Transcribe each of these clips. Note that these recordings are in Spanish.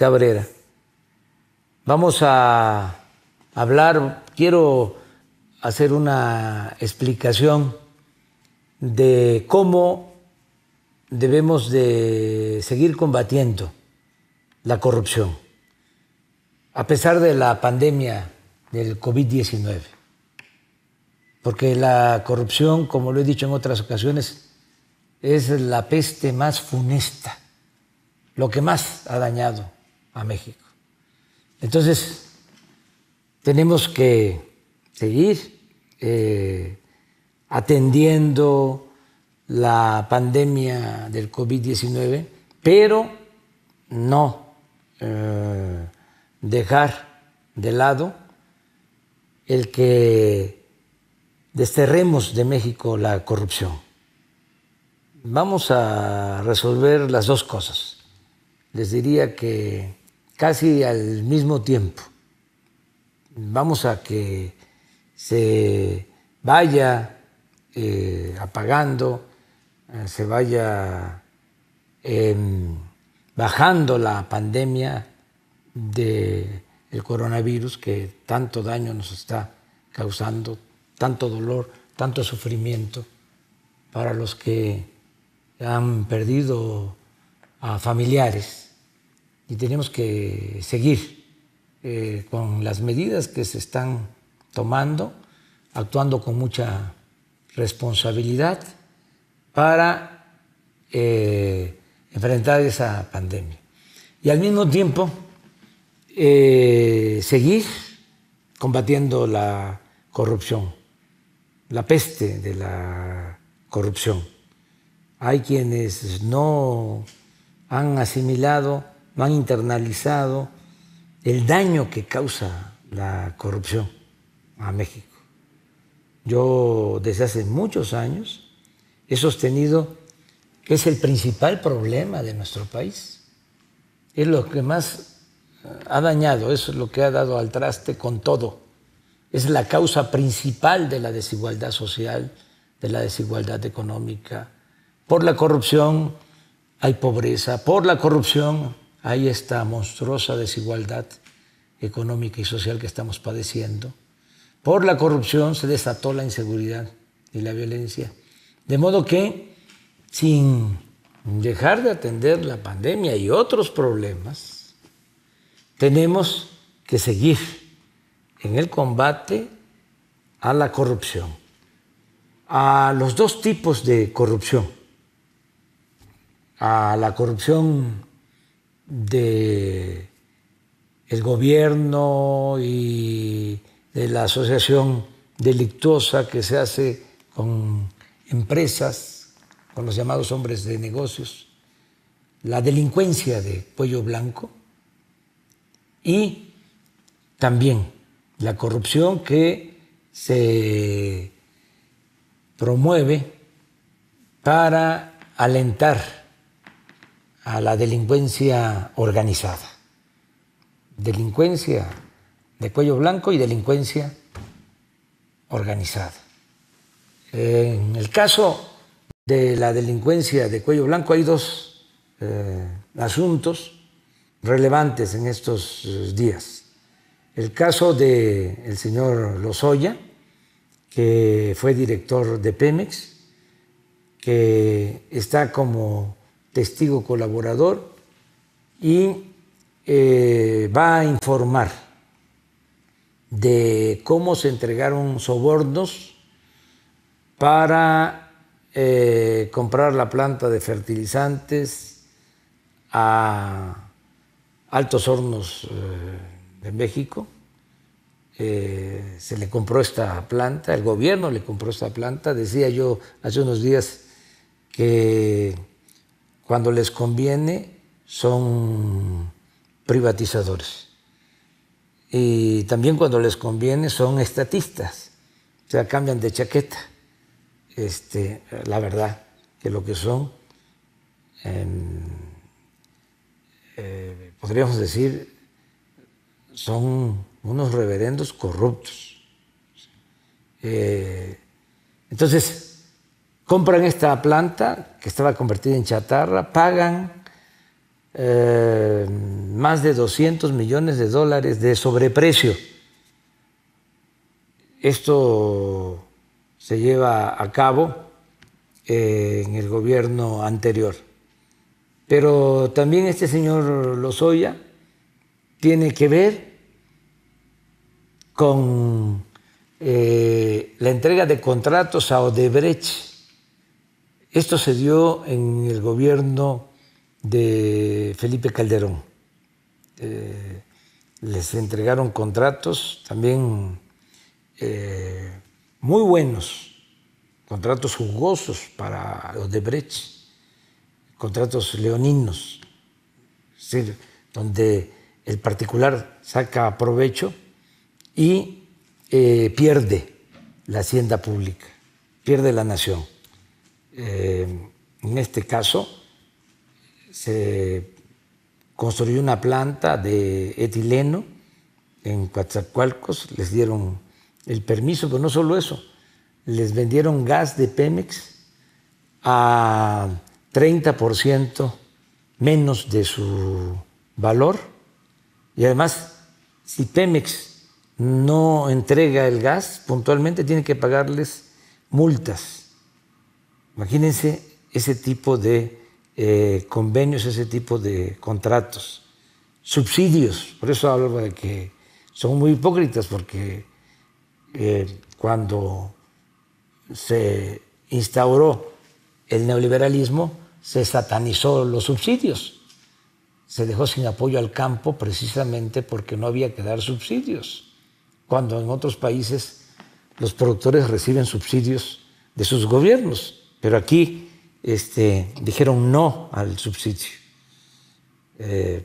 Cabrera. Vamos a hablar, quiero hacer una explicación de cómo debemos de seguir combatiendo la corrupción, a pesar de la pandemia del COVID-19. Porque la corrupción, como lo he dicho en otras ocasiones, es la peste más funesta, lo que más ha dañado a México. Entonces, tenemos que seguir eh, atendiendo la pandemia del COVID-19, pero no eh, dejar de lado el que desterremos de México la corrupción. Vamos a resolver las dos cosas. Les diría que casi al mismo tiempo. Vamos a que se vaya eh, apagando, eh, se vaya em, bajando la pandemia del el coronavirus que tanto daño nos está causando, tanto dolor, tanto sufrimiento para los que han perdido a familiares y tenemos que seguir eh, con las medidas que se están tomando, actuando con mucha responsabilidad para eh, enfrentar esa pandemia. Y al mismo tiempo, eh, seguir combatiendo la corrupción, la peste de la corrupción. Hay quienes no han asimilado no han internalizado el daño que causa la corrupción a México. Yo desde hace muchos años he sostenido que es el principal problema de nuestro país. Es lo que más eh, ha dañado, es lo que ha dado al traste con todo. Es la causa principal de la desigualdad social, de la desigualdad económica. Por la corrupción hay pobreza, por la corrupción hay esta monstruosa desigualdad económica y social que estamos padeciendo. Por la corrupción se desató la inseguridad y la violencia. De modo que, sin dejar de atender la pandemia y otros problemas, tenemos que seguir en el combate a la corrupción, a los dos tipos de corrupción, a la corrupción de el gobierno y de la asociación delictuosa que se hace con empresas, con los llamados hombres de negocios, la delincuencia de Pollo blanco y también la corrupción que se promueve para alentar a la delincuencia organizada. Delincuencia de cuello blanco y delincuencia organizada. En el caso de la delincuencia de cuello blanco hay dos eh, asuntos relevantes en estos eh, días. El caso del señor Lozoya, que fue director de Pemex, que está como testigo colaborador y eh, va a informar de cómo se entregaron sobornos para eh, comprar la planta de fertilizantes a Altos Hornos eh, de México. se le compró esta planta, el gobierno le compró esta planta. Decía yo hace unos días que cuando les conviene, son privatizadores. Y también cuando les conviene, son estatistas. O sea, cambian de chaqueta. Este, la verdad, que lo que son, eh, podríamos decir, son unos reverendos corruptos. Eh, entonces, compran esta planta que estaba convertida en chatarra, pagan eh, más de 200 millones de dólares de sobreprecio. Esto se lleva a cabo eh, en el gobierno anterior. Pero también este señor Lozoya tiene que ver con eh, la entrega de contratos a Odebrecht esto se dio en el gobierno de Felipe Calderón. Eh, les entregaron contratos también eh, muy buenos, contratos jugosos para los de Brecht, contratos leoninos, donde el particular saca provecho y eh, pierde la hacienda pública, pierde la nación. Eh, en este caso, se construyó una planta de etileno en Coatzacoalcos, les dieron el permiso, pero no solo eso, les vendieron gas de Pemex a 30% menos de su valor y además si Pemex no entrega el gas puntualmente tiene que pagarles multas Imagínense ese tipo de eh, convenios, ese tipo de contratos, subsidios. Por eso hablo de que son muy hipócritas, porque eh, cuando se instauró el neoliberalismo, se satanizó los subsidios. Se dejó sin apoyo al campo precisamente porque no había que dar subsidios, cuando en otros países los productores reciben subsidios de sus gobiernos. Pero aquí este, dijeron no al subsidio. Eh,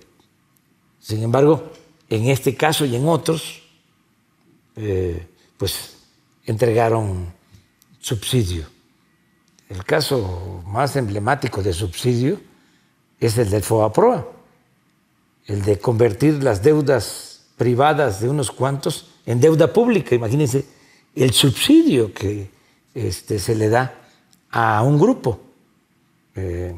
sin embargo, en este caso y en otros, eh, pues entregaron subsidio. El caso más emblemático de subsidio es el del FOAPROA, el de convertir las deudas privadas de unos cuantos en deuda pública. Imagínense el subsidio que este, se le da a un grupo, eh,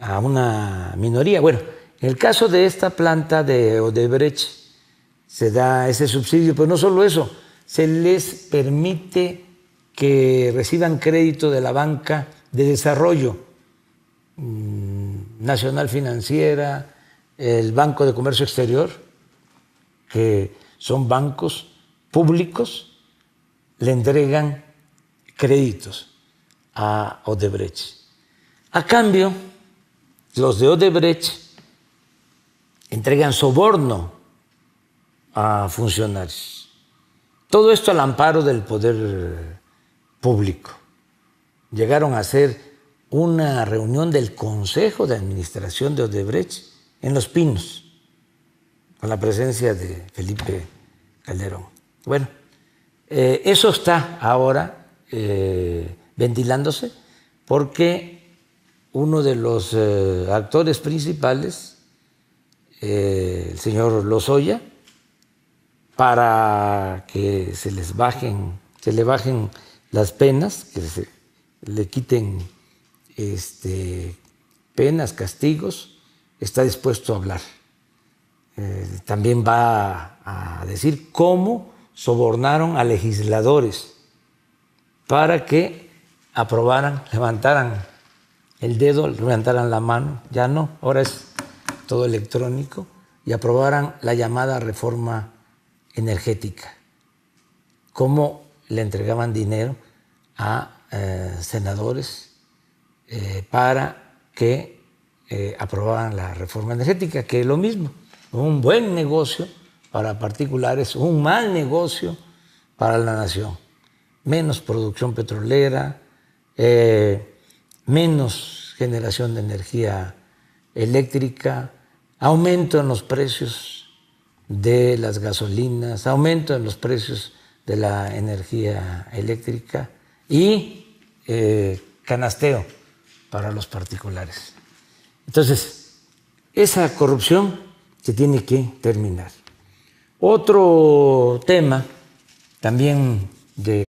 a una minoría. Bueno, en el caso de esta planta de Odebrecht se da ese subsidio, pero no solo eso, se les permite que reciban crédito de la banca de desarrollo, mm, Nacional Financiera, el Banco de Comercio Exterior, que son bancos públicos, le entregan créditos a Odebrecht. A cambio, los de Odebrecht entregan soborno a funcionarios. Todo esto al amparo del poder público. Llegaron a hacer una reunión del Consejo de Administración de Odebrecht en Los Pinos, con la presencia de Felipe Calderón. Bueno, eh, eso está ahora eh, ventilándose, porque uno de los eh, actores principales, eh, el señor Lozoya, para que se les bajen, le bajen las penas, que le quiten este, penas, castigos, está dispuesto a hablar. Eh, también va a decir cómo sobornaron a legisladores para que aprobaran, levantaran el dedo, levantaran la mano, ya no, ahora es todo electrónico, y aprobaran la llamada reforma energética. Cómo le entregaban dinero a eh, senadores eh, para que aprobaban eh, aprobaran la reforma energética, que es lo mismo, un buen negocio para particulares, un mal negocio para la nación. Menos producción petrolera, eh, menos generación de energía eléctrica, aumento en los precios de las gasolinas, aumento en los precios de la energía eléctrica y eh, canasteo para los particulares. Entonces, esa corrupción se tiene que terminar. Otro tema también de